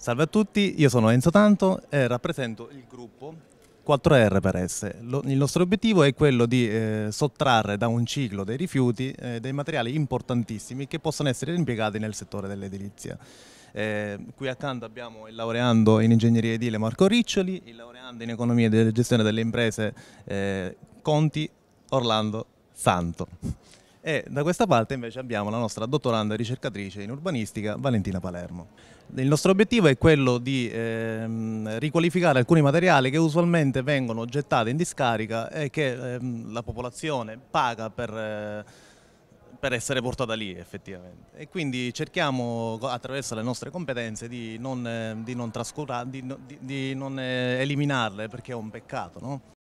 Salve a tutti, io sono Enzo Tanto e rappresento il gruppo 4R per S. il nostro obiettivo è quello di eh, sottrarre da un ciclo dei rifiuti eh, dei materiali importantissimi che possono essere impiegati nel settore dell'edilizia. Eh, qui accanto abbiamo il laureando in ingegneria edile Marco Riccioli, il laureando in economia e gestione delle imprese eh, Conti Orlando Santo e da questa parte invece abbiamo la nostra dottoranda ricercatrice in urbanistica Valentina Palermo. Il nostro obiettivo è quello di ehm, riqualificare alcuni materiali che usualmente vengono gettati in discarica e che ehm, la popolazione paga per... Eh, per essere portata lì effettivamente e quindi cerchiamo attraverso le nostre competenze di non, eh, di non, di, di non eh, eliminarle perché è un peccato. No?